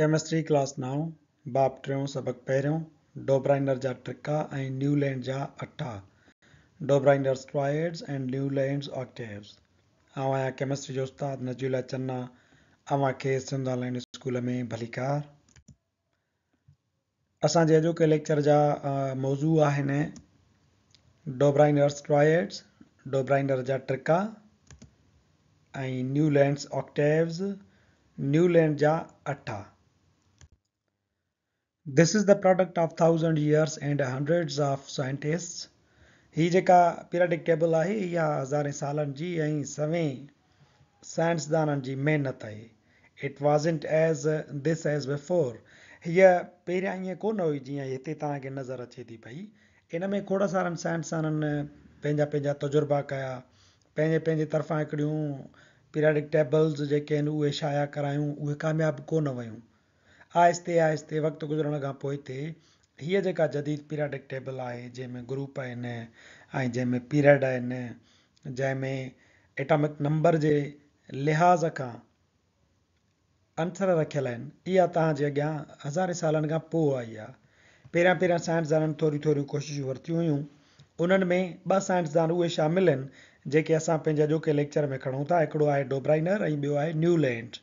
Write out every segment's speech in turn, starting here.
chemistry class नाओ बाब टियों सबक पहिरियों डोब्राइंडर जा ट्रिका ऐं न्यूलैंड जा अठ Dobereiner's triads and Newlands octaves आहियां केमिस्ट्री जो उस्तादु नजूला चन्ना अव्हां खे अव्हांखे स्कूल में भली कार असांजे अॼोके लेक्चर जा मौज़ू आहिनि डोब्राइंडर स्क्रॉइड्स डोब्राइंडर जा ट्रिका ऐं न्यू ऑक्टेव्स न्यूलैंड जा अठा this is the product of thousand years and hundreds of scientist हीअ जेका पीरियडिक टेबल आहे इहा हज़ारे सालनि जी ऐं सवें साइंसदाननि जी महिनत आहे इट वॉज़ इंट एज़ दिस एज़ बिफोर हीअ पहिरियां ईअं कोन हुई जीअं हिते तव्हांखे नज़र अचे थी पई इन में थोरा सारनि साइंसदाननि पंहिंजा पंहिंजा तजुर्बा कया पंहिंजे पंहिंजे तरफ़ां हिकिड़ियूं पीरियडिक टेबल्स जेके आहिनि उहे शाया करायूं उहे कामयाबु कोन वियूं आहिस्ते आहिस्ते वक़्तु गुज़रण खां पोइ हिते हीअ जेका जदीद पीरियाडिक टेबल आहे जंहिंमें ग्रुप आहिनि ऐं जंहिंमें पीरियड आहिनि जंहिंमें एटामिक नंबर जे लिहाज़ खां अंसर रखियल आहिनि इहा तव्हांजे अॻियां हज़ारे सालनि खां पोइ आई आहे पहिरियां पहिरियां साइंसदाननि थोरी थोरियूं कोशिशूं वरितियूं हुयूं उन्हनि में ॿ साइंसदान उहे शामिल आहिनि जेके असां पंहिंजे अॼोके लेक्चर में खणूं था हिकिड़ो आहे डोब्राइनर ऐं ॿियो आहे न्यूलैंड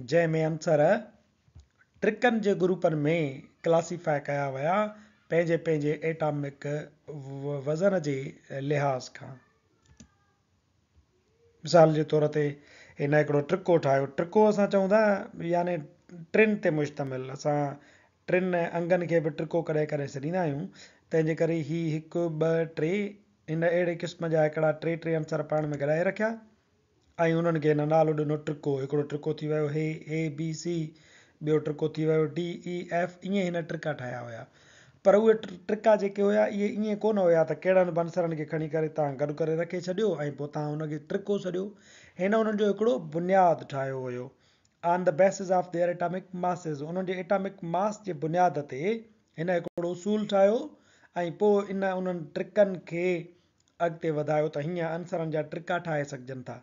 जंहिं में अंसर ट्रिकनि जे ग्रुपनि में क्लासिफाए कया विया पंहिंजे पंहिंजे एटामिक वज़न जे लिहाज़ खां मिसाल जे तौर ते हिन हिकिड़ो ट्रिको ठाहियो ट्रिको असां चऊं था याने टिनि ते मुश्तमिल असां टिनि अंगनि खे बि ट्रिको करे करे छॾींदा आहियूं तंहिंजे करे हीउ हिकु ॿ टे हिन अहिड़े क़िस्म जा हिकिड़ा टे टे अंसर पाण में ॻाल्हाए रखिया ऐं उन्हनि खे हिन नालो ॾिनो टिको हिकिड़ो टिको थी वियो हे ए बी सी ॿियो टिको थी वियो डी ई एफ ईअं हिन टिका ठाहिया हुया पर उहे टिका जेके हुया इहे ईअं कोन हुया त कहिड़नि बि अनसरनि खे खणी करे तव्हां गॾु करे रखे छॾियो ऐं पोइ तव्हां हुनखे टिको छॾियो हिन हुननि जो हिकिड़ो बुनियादु ठाहियो हुयो on the basis of their atomic masses उन्हनि जे एटामिक मास जे बुनियाद ते हिन हिकिड़ो उसूल ठाहियो ऐं पोइ इन उन्हनि टिकनि खे अॻिते वधायो त हीअं अंसरनि जा टिका ठाहे सघजनि था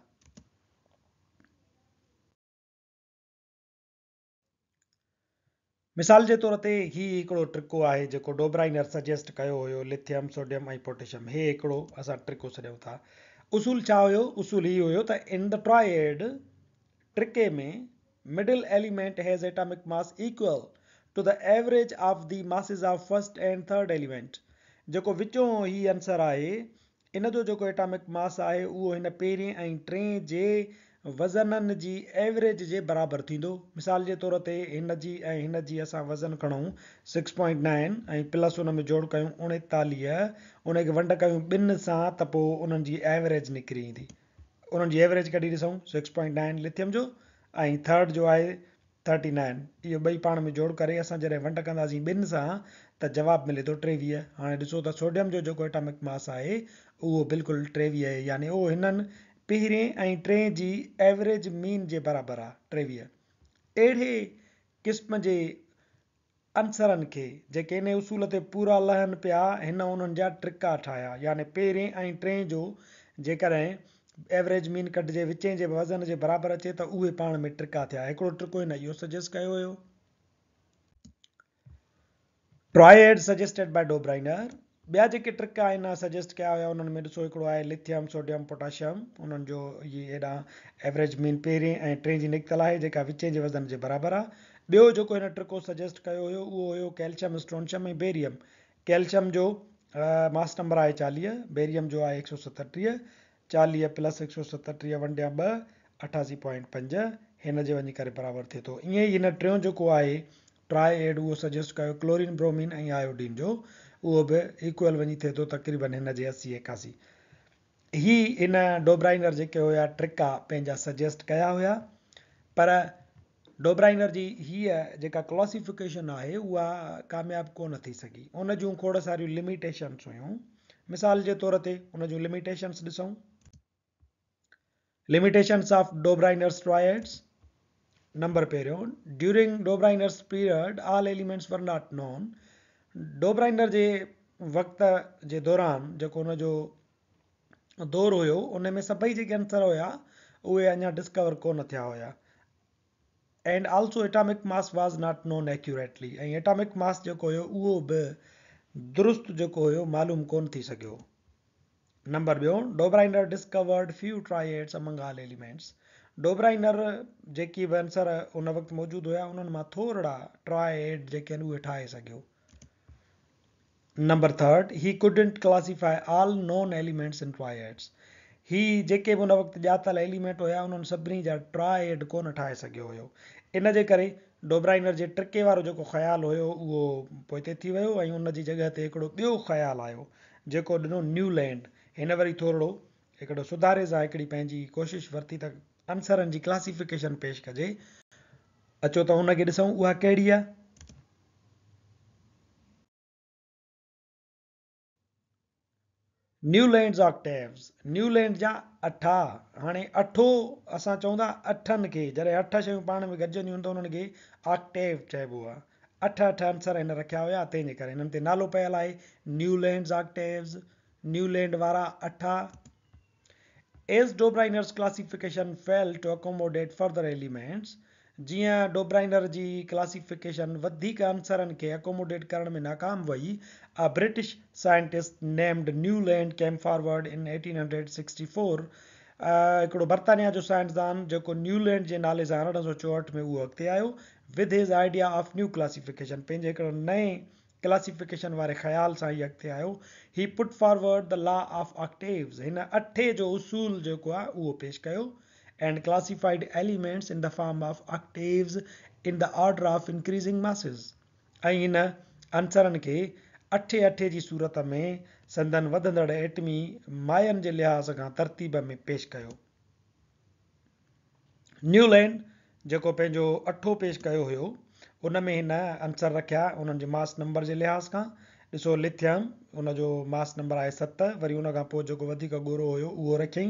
मिसाल जे तौर ते हीउ हिकिड़ो ट्रिको आहे जेको डोबराइनर सजेस्ट कयो हुयो लिथियम सोडियम ऐं पोटेशियम हे हिकिड़ो असां ट्रिको छॾियूं था उसूल छा हुयो उसूल हीउ हुयो त इन द ट्राइड ट्रिके में middle element has atomic mass equal to the average of the masses of first and third element जेको विचों हीउ आंसर आहे इन जो जेको एटामिक मास आहे उहो हिन पहिरें ऐं टे जे वज़ननि जी एवरेज जे बराबरि थींदो मिसाल जे तौर ते हिन जी ऐं हिन जी असां वज़न खणूं सिक्स पॉइंट नाइन ऐं प्लस हुन में जोड़ कयूं उणेतालीह उनखे वंड कयूं ॿिनि सां त पोइ उन्हनि जी एवरेज निकिरी جي उन्हनि जी एवरेज 6.9 ॾिसूं सिक्स पॉइंट नाइन लिथियम जो ऐं थर्ड जो आहे थर्टी नाइन इहो ॿई पाण में जोड़े करे असां जॾहिं वंड कंदासीं ॿिनि सां त जवाबु मिले थो टेवीह हाणे ॾिसो त सोडियम जो जेको एटामिक मास आहे उहो बिल्कुलु टेवीह पहिरें ऐं टे जी एवरेज मीन जे बराबरि आहे टेवीह अहिड़े क़िस्म उसूल ते पूरा लहनि पिया हिन हुननि जा ट्रिका ठाहिया याने पहिरें ऐं टे जो जेकॾहिं एवरेज मीन कढ जे जे वज़न जे बराबरि अचे त उहे पाण में ट्रिका थिया हिकिड़ो ट्रिको हिन इहो सजेस्ट कयो हुयो ॿिया जेके ट्रिक आहिनि सजेस्ट कया हुआ उन्हनि में ॾिसो हिकिड़ो आहे लिथियम सोडियम पोटाशियम उन्हनि जो इहे हेॾा एवरेज मीन पहिरें ऐं टे जी निकितलु आहे जेका विचे जे वज़न जे बराबरि आहे ॿियो जेको हिन ट्रिको सजेस्ट कयो हुयो उहो हुयो कैलशियम स्टोनशियम ऐं बेरियम कैल्शियम जो मास नंबर आहे चालीह बेरियम जो आहे हिकु सौ सतटीह चालीह प्लस हिकु सौ सतटीह वंडिया ॿ अठासी पॉइंट पंज हिन जे वञी करे बराबरि थिए थो ईअं ई हिन टियों जेको आहे ट्राए एड उहो सजेस्ट कयो क्लोरीन ब्रोमीन ऐं आयोडीन जो उहो बि इक्वल वञी थिए थो तक़रीबन हिन जे असी एकासी ही हिन डोब्राइनर जेके हुया ट्रिका पंहिंजा सजेस्ट कया हुया पर डोबराइनर जी हीअ जेका क्लासिफिकेशन आहे उहा कामयाबु कोन थी सघी उन जूं खोड़ सारियूं लिमिटेशन्स हुयूं मिसाल जे तौर ते उन जूं लिमिटेशन्स ॾिसूं limitations of Dobereiner's triads number पहिरियों during Dobereiner's period all elements were not known Dobereiner जे वक़्त जे दौरान जेको ان दौरु हुयो هو सभई जेके आंसर हुआ उहे अञा डिस्कवर कोन थिया हुया and also atomic mass was not known accurately ऐं एटामिक मास जेको हुयो उहो बि दुरुस्त जेको हुयो मालूम कोन थी सघियो नंबर ॿियो Dobereiner discovered few triads among all elements Dobereiner जेकी बि आंसर उन वक़्तु मौजूदु हुया उन्हनि मां थोरा ٿورڙا जेके आहिनि उहे ठाहे सघियो number third he couldn't classify classify all known elements in triads ही जेके बि हुन वक़्तु ॼातल एलिमेंट हुया उन्हनि सभिनी जा ट्राए कोन ठाहे सघियो हुयो इन जे करे डोबराइनर जे ट्रिके वारो जेको ख़्यालु हुयो उहो पोइ ते थी वियो ऐं उन जी जॻह ते हिकिड़ो ॿियो ख़्यालु आयो जेको ॾिनो न्यूलैंड हिन वरी थोरो हिकिड़ो सुधारे सां हिकिड़ी पंहिंजी कोशिशि वरिती त आंसरनि जी क्लासिफिकेशन पेश कजे अचो त हुनखे ॾिसूं उहा कहिड़ी आहे न्यूलैंड्स ऑक्टेव्स न्यूलैंड जा अठा हाणे अठो असां चऊं था अठनि खे जॾहिं अठ शयूं पाण में गॾिजंदियूं आहिनि त उन्हनि खे ऑक्टेव चइबो आहे अठ अठ आंसर हिन रखिया हुया तंहिंजे करे हिननि ते नालो पयल आहे न्यूलैंड्स ऑक्टेव्स न्यूलैंड वारा अठा as Dobereiner's classification fail to accommodate further elements जीअं डोब्राइनर जी क्लासिफिकेशन वधीक अंसरनि खे अकोमोडेट करण में नाकाम वई a British scientist named Newland came forward in eighteen hundred sixty four हिकिड़ो बर्तानिया जो साइंसदान जेको न्यूलैंड जे नाले सां अरिड़हं सौ चोहठि में उहो अॻिते आयो विद हिस आइडिया ऑफ न्यू क्लासिफिकेशन पंहिंजे हिकिड़ो नए क्लासिफिकेशन वारे ख़्याल सां ई अॻिते आयो he put forward the law of octaves हिन अठे जो उसूल जेको आहे उहो पेश कयो and classified elements in the form of octaves in the order of increasing masses aina ansaran ke athe athe ji surat me sandan vadandad atomi mayan je lihas ka tartib me pesh kayo newland je ko penjo atho pesh kayo hoyo un me na ansar rakha un je mass number je lihas ka इसो lithium उन mass number है सत्त वरी उन गोरो हो रखें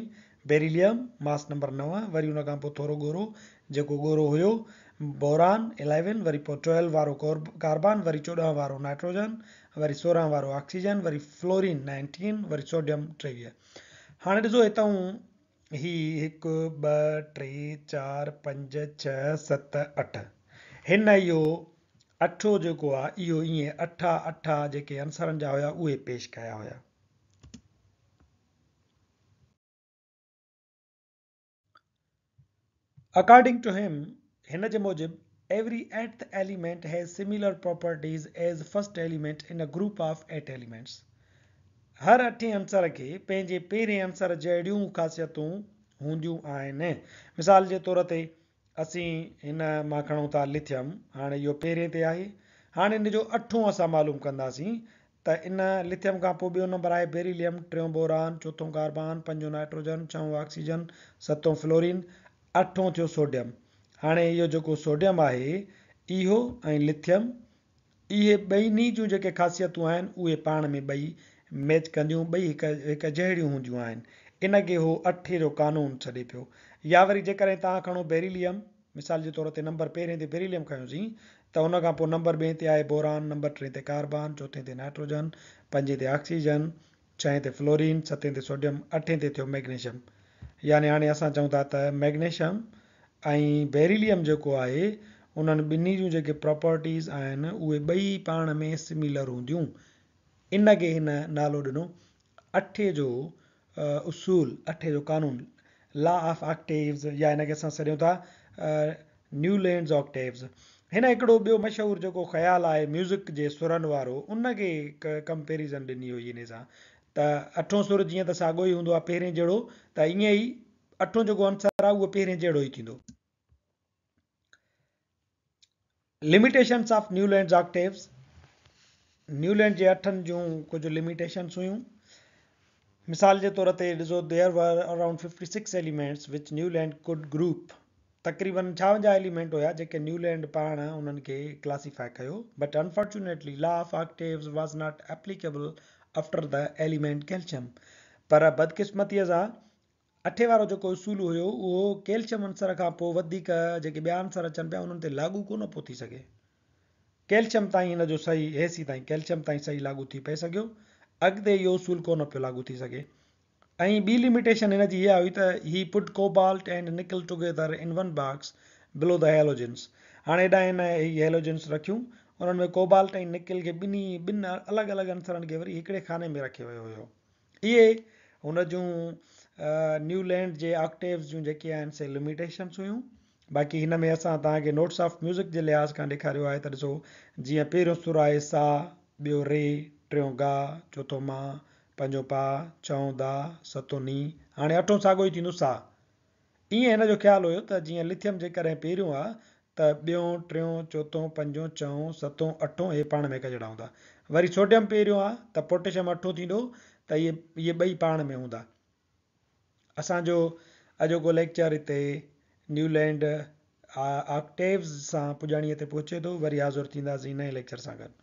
beryllium mass number 9, वरी हुन खां पोइ थोरो गोरो जेको गोरो हुयो बोरान इलेवन वरी पोइ ट्वेल्व वारो कोर्ब कार्बन वरी चोॾहं वारो नाइट्रोजन वरी सोरहं वारो ऑक्सीजन वरी 19 وري वरी सोडियम टेवीह हाणे ॾिसो हितां ही हिकु ॿ टे चारि पंज छह सत अठ हिन इहो अठो जेको आहे इहो ईअं अठ अठ जेके अंसरनि जा उहे पेश According to him, हिन जे मूजिबि every eight element has similar properties as first element in a group of eight elements हर अठे अंसर खे पंहिंजे पहिरें अंसर जहिड़ियूं ख़ासियतूं हूंदियूं आहिनि मिसाल जे तौर ते असीं हिन मां खणूं था लिथियम हाणे इहो पहिरें ते आहे हाणे हिन जो अठो असां मालूम कंदासीं त इन लिथियम खां पोइ ॿियो नंबर आहे बेरिलियम टियों बोरान चोथों कार्बान पंजो नाइट्रोजन छहों ऑक्सीजन सतों फ्लोरीन अठो थियो सोडियम हाणे इहो जेको सोडियम आहे इहो ऐं लिथियम इहे ॿिन्ही जूं जेके ख़ासियतूं आहिनि उहे पाण में ॿई मैच कंदियूं ॿई हिकु हिकु जहिड़ियूं हूंदियूं आहिनि इन खे उहो अठे जो कानून छॾे पियो या वरी जेकॾहिं तव्हां खणो बेरिलियम मिसाल जे तौर ते नंबर पहिरें ते बेरिलियम खयोसीं त खां पोइ नंबर ॿिए ते आहे बोरान नंबर टे ते कार्बन चोथे ते नाइट्रोजन पंजे ते ऑक्सीजन छहें ते फ्लोरीन सते ते सोडियम अठे ते थियो मैग्नेशियम यानी हाणे असां चऊं था त मैग्नेशियम ऐं बेरिलियम जेको आहे उन्हनि ॿिन्ही जूं जेके प्रॉपर्टीज़ आहिनि उहे ॿई पाण में सिमिलर हूंदियूं इन खे हिन नालो ॾिनो अठे जो उसूल अठे जो कानून लॉ ऑफ ऑक्टेव्स या हिन खे असां सॾियूं था न्यू लैंड्स ऑक्टेव्स हिन हिकिड़ो ॿियो मशहूरु जेको ख़्यालु आहे म्यूज़िक जे सुरनि वारो उनखे क कंपेरिज़न ॾिनी हुई इन सां त अठो सुर जीअं त साॻियो ई हूंदो आहे पहिरें जहिड़ो त ईअं ई अठो जेको आहे उहो पहिरें जहिड़ो ई थींदो limitations of Newland octaves Newland जे अठनि जूं कुझु लिमिटेशन्स हुयूं मिसाल जे तौर ते ॾिसो there were around fifty six elements which Newland could group तकरीबन छावंजाह एलिमेंट हुया जेके न्यूलैंड पाण उन्हनि खे क्लासिफाए कयो but unfortunately law of octaves was not applicable after the element calcium पर बदकिस्मतीअ सां अठे वारो जेको उसूल हुयो उहो कैल्शियम کان खां पोइ वधीक जेके ॿिया اچن अचनि पिया उन्हनि ते लागू कोन पियो थी सघे कैल्शियम ताईं हिन जो सही हैसी ताईं कैल्शियम ताईं सही लागू थी पए सघियो अॻिते इहो उसूलु कोन पियो लागू थी सघे ऐं ॿी लिमिटेशन हिन जी इहा हुई त he put cobalt and nickel together in one box below the halogens हाणे हेॾा हिन ई रखियूं उन्हनि में कोबाल ताईं निकिल खे ॿिन्ही ॿिनि अलॻि अलॻि अंसरनि खे वरी हिकिड़े खाने में रखियो वियो हुयो इहे हुन जूं न्यूलैंड जे ऑक्टेव्स जूं जेके आहिनि से लिमिटेशन्स हुयूं बाक़ी हिन में असां तव्हांखे नोट्स ऑफ म्यूज़िक जे लिहाज़ खां ॾेखारियो आहे त ॾिसो जीअं पहिरियों सुर आहे सा ॿियो रे टियों गा चोथों मा पंजो पा चओ दा सतो नी हाणे अठो साॻियो ई थींदो सा ईअं हिन जो ख़्यालु हुयो त जीअं लिथियमि जेकॾहिं पहिरियों आहे त ॿियों टियों चोथों पंजो चओं सतो अठो इहे पाण में हिकु हूंदा वरी सोडियम पहिरियों आहे त पोटेशियम अठो थींदो त इहे इहे ॿई पाण में हूंदा असांजो अॼोको लेक्चर हिते न्यूलैंड आ आक्टेव्स सां पुॼाणीअ ते पहुचे थो वरी हाज़ुरु थींदासीं नए लेक्चर सां गॾु